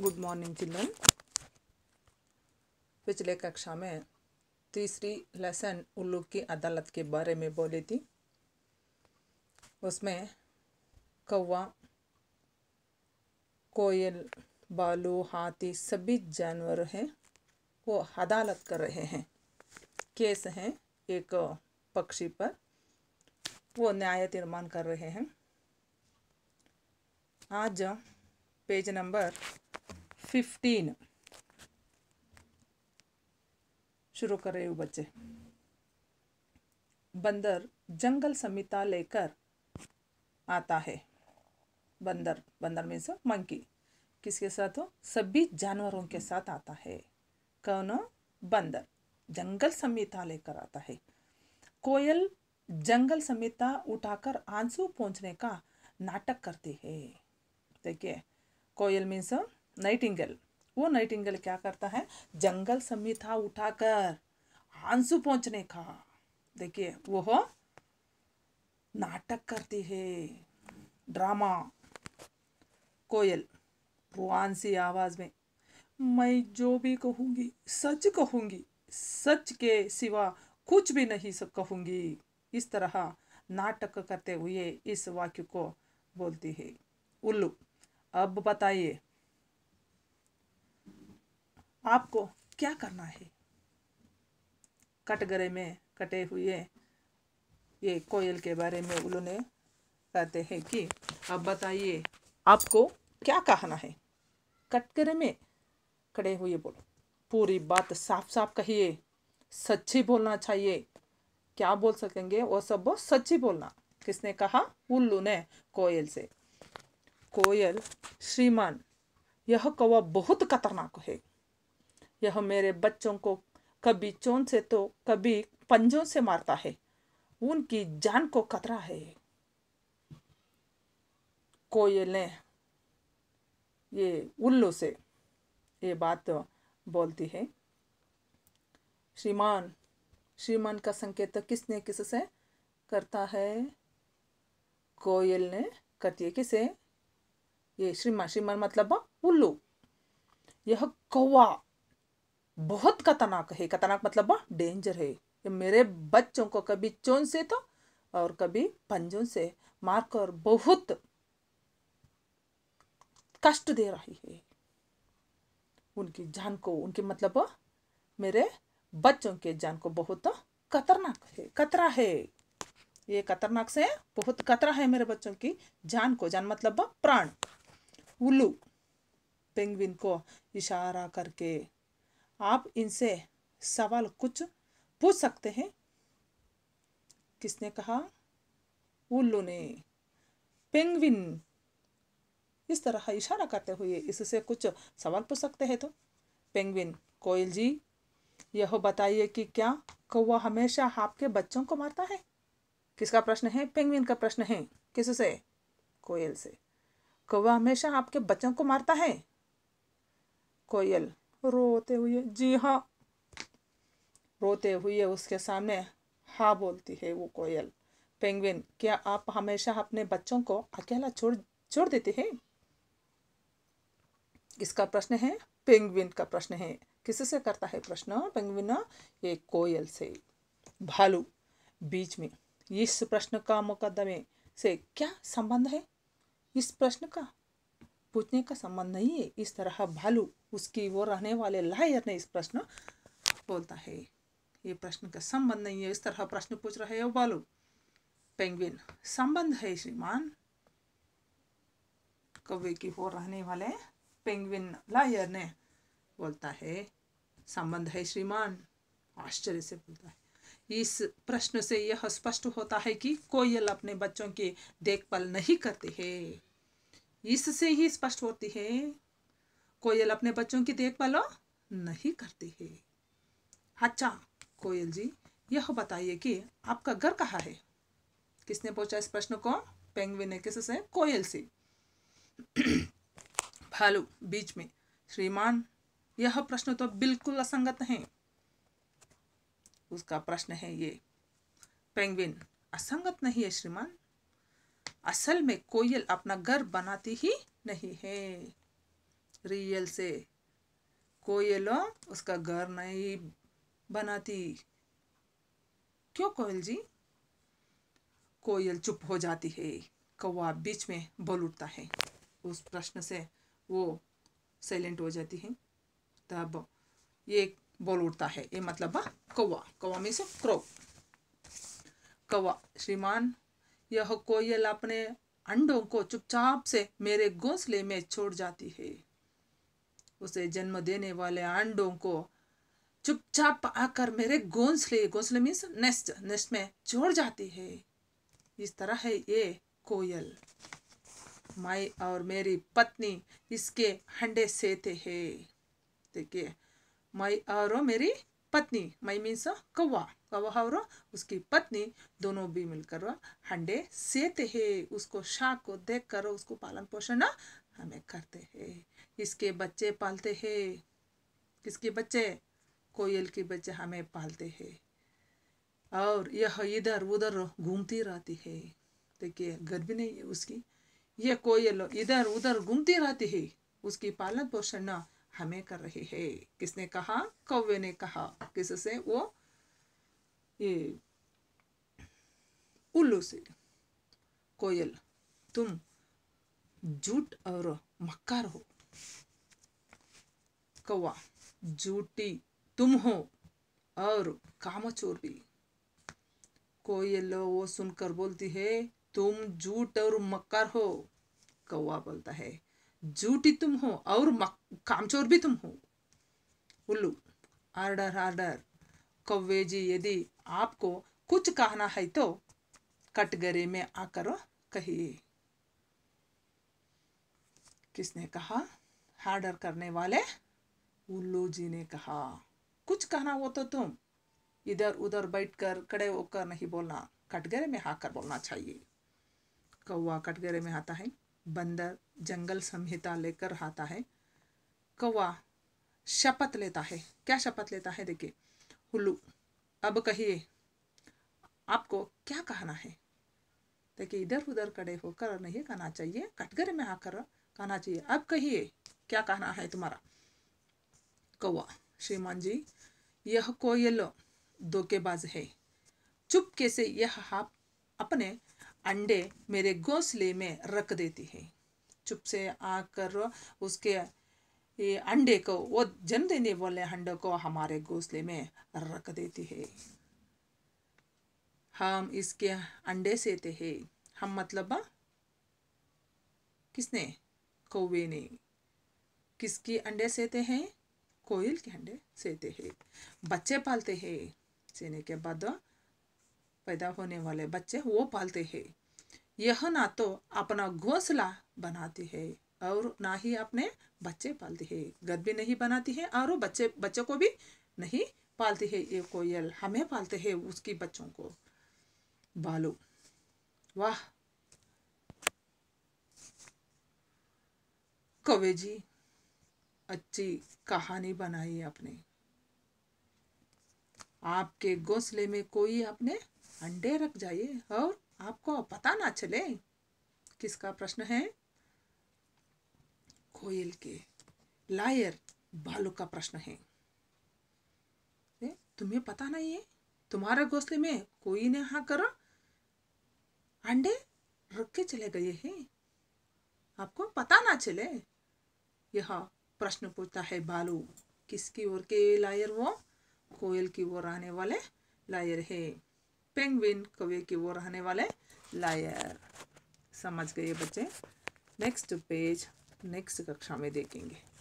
good morning children पिछले कक्षा में तीसरी लेसन उल्लू की अदालत के बारे में बोली थी उसमें कौवा कोयल बालू हाथी सभी जानवर हैं वो अदालत कर रहे हैं केस हैं एक पक्षी पर वो न्याय निर्माण कर रहे हैं आज पेज नंबर फिफ्टीन शुरू कर रहे हो बच्चे बंदर जंगल संहिता लेकर आता है बंदर बंदर मीन्स मंकी किसके साथ हो सभी जानवरों के साथ आता है कौन बंदर जंगल संहिता लेकर आता है कोयल जंगल संहिता उठाकर आंसू पहुंचने का नाटक करती है देखिए कोयल मीन्स नाइटिंगल वो नाइटिंगल क्या करता है जंगल समिता उठाकर आंसू पहुंचने का देखिए वो हो नाटक करती है ड्रामा कोयल रुआनसी आवाज़ में मैं जो भी कहूंगी सच कहूंगी सच के सिवा कुछ भी नहीं सब कहूंगी इस तरह नाटक करते हुए इस वाक्य को बोलती है उल्लू अब बताइए आपको क्या करना है कटगरे में कटे हुए ये कोयल के बारे में उन्होंने कहते हैं कि अब बताइए आपको क्या कहना है कटगरे में कटे हुए बोलो पूरी बात साफ साफ कहिए सच्ची बोलना चाहिए क्या बोल सकेंगे वो सब वो सच्ची बोलना किसने कहा उल्लू ने कोयल से कोयल श्रीमान यह कौवा बहुत खतरनाक है यह मेरे बच्चों को कभी चोन से तो कभी पंजों से मारता है उनकी जान को खतरा है कोयले ये उल्लू से ये बात बोलती है श्रीमान श्रीमान का संकेत किसने किससे करता है कोयल ने करती है किसे ये श्रीमान श्रीमान मतलब उल्लू यह कौवा बहुत खतरनाक है खतरनाक मतलब डेंजर है ये मेरे बच्चों को कभी चोन से तो और कभी पंजों से मारकर बहुत कष्ट दे रही है उनकी जान को उनके मतलब मेरे बच्चों के जान को बहुत खतरनाक है खतरा है ये खतरनाक से बहुत खतरा है मेरे बच्चों की जान को जान मतलब प्राण उल्लू पेंगविन को इशारा करके आप इनसे सवाल कुछ पूछ सकते हैं किसने कहा उल्लू ने पेंगविन इस तरह इशारा करते हुए इससे कुछ सवाल पूछ सकते हैं तो पेंगविन कोयल जी यह बताइए कि क्या कौवा हमेशा आपके बच्चों को मारता है किसका प्रश्न है पेंगविन का प्रश्न है किससे कोयल से कौवा हमेशा आपके बच्चों को मारता है कोयल रोते हुए जी हाँ रोते हुए उसके सामने हाँ बोलती है वो कोयल पेंगविन क्या आप हमेशा अपने बच्चों को अकेला छोड़ छोड़ देते हैं इसका प्रश्न है पेंगविन का प्रश्न है किससे करता है प्रश्न पेंगविन ये कोयल से भालू बीच में इस प्रश्न का मुकदमे से क्या संबंध है इस प्रश्न का पूछने का संबंध नहीं है इस तरह भालू उसकी वो रहने वाले लायर ने इस प्रश्न बोलता है ये प्रश्न का संबंध नहीं है इस तरह प्रश्न पूछ रहे हो भालू पेंगविन संबंध है श्रीमान कौवे की वो रहने वाले पेंगविन लायर ने बोलता है संबंध है श्रीमान आश्चर्य से बोलता है इस प्रश्न से यह स्पष्ट होता है कि कोयल अपने बच्चों की देखभाल नहीं करते हैं इससे ही स्पष्ट होती है कोयल अपने बच्चों की देखभाल नहीं करती है अच्छा कोयल जी यह बताइए कि आपका घर कहाँ है किसने पूछा इस प्रश्न को पेंगविन ने किस से कोयल से भालू बीच में श्रीमान यह प्रश्न तो बिल्कुल असंगत है उसका प्रश्न है ये पेंगविन असंगत नहीं है श्रीमान असल में कोयल अपना घर बनाती ही नहीं है रियल से कोयलों उसका घर नहीं बनाती क्यों कोयल जी कोयल चुप हो जाती है कौवा बीच में बोल उठता है उस प्रश्न से वो साइलेंट हो जाती है तब ये बोल उठता है ये मतलब कौवा कौवा मीन्स क्रो कौवा श्रीमान यह कोयल अपने अंडों को चुपचाप से मेरे घोंसले में छोड़ जाती है उसे जन्म देने वाले अंडों को चुपचाप आकर मेरे घोंसले घोंसले मीन्स नेस्ट नेस्ट में छोड़ जाती है इस तरह है ये कोयल माई और मेरी पत्नी इसके हंडे सेते है देखिए माई और मेरी पत्नी मई मीन्स कौवा कौवा और उसकी पत्नी दोनों भी मिलकर हंडे सेते हैं उसको शाक को देख कर उसको पालन पोषण हमें करते हैं इसके बच्चे पालते हैं किसके बच्चे कोयल के बच्चे हमें पालते हैं और यह इधर उधर घूमती रहती है देखिए गर्मी नहीं है उसकी यह कोयल इधर उधर घूमती रहती है उसकी पालन पोषण हमें कर रहे हैं किसने कहा कौवे ने कहा किससे वो ये उल्लू से कोयल तुम जूट और मक्कार हो कौवा जूटी तुम हो और कामचोर भी कोयल वो सुनकर बोलती है तुम जूट और मक्कार हो कौवा बोलता है झूठी तुम हो और कामचोर भी तुम हो उल्लू आर्डर आर्डर कौवे जी यदि आपको कुछ कहना है तो कटगरे में आकर कहिए किसने कहा हार्डर करने वाले उल्लू जी ने कहा कुछ कहना हो तो तुम इधर उधर बैठकर कड़े होकर नहीं बोलना कटघरे में आकर बोलना चाहिए कौवा कटघरे में आता है बंदर जंगल संहिता लेकर आता है कौवा शपथ लेता है क्या शपथ लेता है देखिए हुल्लू अब कहिए आपको क्या कहना है देखिए इधर उधर खड़े होकर नहीं कहना चाहिए कटघरे में आकर कहना चाहिए अब कहिए क्या कहना है तुम्हारा कौवा श्रीमान जी यह कोयल धोखेबाज है चुपके से यह आप अपने अंडे मेरे घोंसले में रख देती है चुप से आकर उसके ये अंडे को वो जन्म देने वाले अंडे को हमारे घोंसले में रख देती है हम इसके अंडे सेते हैं हम मतलब किसने कौवे ने किसके अंडे सेते हैं कोयल के अंडे सेते हैं बच्चे पालते हैं सेने के बाद पैदा होने वाले बच्चे वो पालते हैं यह ना तो अपना घोंसला बनाती है और ना ही अपने बच्चे पालती है गद भी नहीं बनाती है और बच्चे बच्चों को भी नहीं पालती है ये कोयल हमें पालते हैं उसकी बच्चों को बालू वाह कवे जी अच्छी कहानी बनाई आपने आपके घोंसले में कोई अपने अंडे रख जाइए और आपको पता ना चले किसका प्रश्न है गोयल के लायर भालू का प्रश्न है तुम्हें पता नहीं है तुम्हारे घोंसले में कोई ने हाँ करो अंडे रख के चले गए हैं आपको पता ना चले यह प्रश्न पूछता है भालू किसकी ओर के लायर वो कोयल की ओर आने वाले लायर है पेंगविन कवे की ओर आने वाले लायर समझ गए बच्चे नेक्स्ट पेज नेक्स्ट कक्षा में देखेंगे